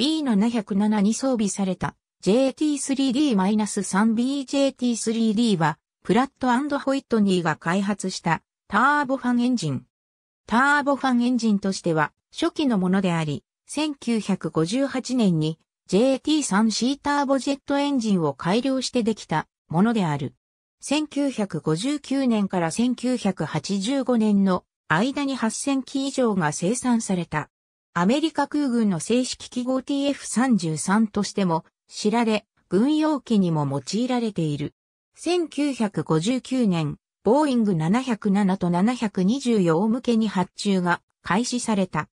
B707 に装備された JT3D-3BJT3D は、プラットホイットニーが開発したターボファンエンジン。ターボファンエンジンとしては初期のものであり、1958年に JT3C ターボジェットエンジンを改良してできたものである。1959年から1985年の間に8000機以上が生産された。アメリカ空軍の正式記号 TF-33 としても知られ、軍用機にも用いられている。1959年、ボーイング707と724向けに発注が開始された。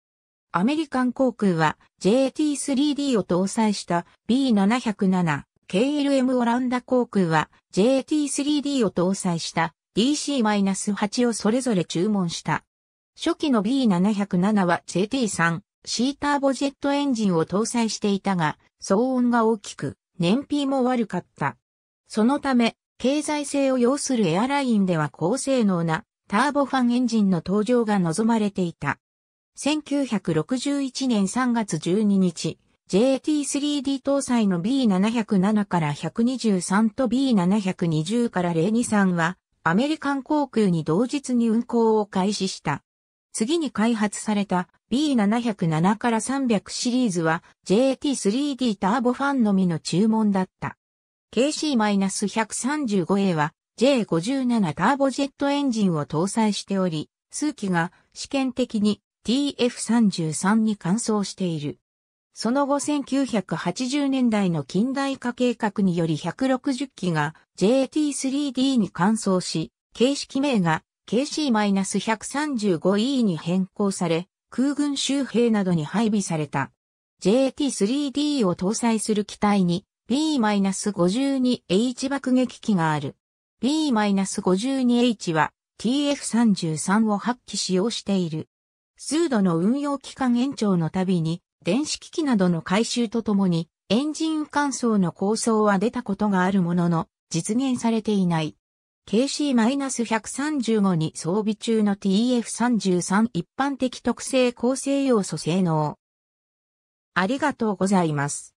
アメリカン航空は JT3D を搭載した B707、KLM オランダ航空は JT3D を搭載した DC-8 をそれぞれ注文した。初期の B707 は JT3 シーターボジェットエンジンを搭載していたが、騒音が大きく、燃費も悪かった。そのため、経済性を要するエアラインでは高性能なターボファンエンジンの登場が望まれていた。1961年3月12日、JT3D 搭載の B707 から123と B720 から023は、アメリカン航空に同日に運航を開始した。次に開発された B707 から300シリーズは JT3D ターボファンのみの注文だった。KC-135A は J57 ターボジェットエンジンを搭載しており、数機が試験的に TF33 に換装している。その後1980年代の近代化計画により160機が JT3D に換装し、形式名が KC-135E に変更され、空軍周兵などに配備された。JT3D を搭載する機体に B-52H 爆撃機がある。B-52H は TF-33 を発揮使用している。数度の運用期間延長のたびに、電子機器などの回収とともに、エンジン換装の構想は出たことがあるものの、実現されていない。KC-135 に装備中の TF33 一般的特性構成要素性能。ありがとうございます。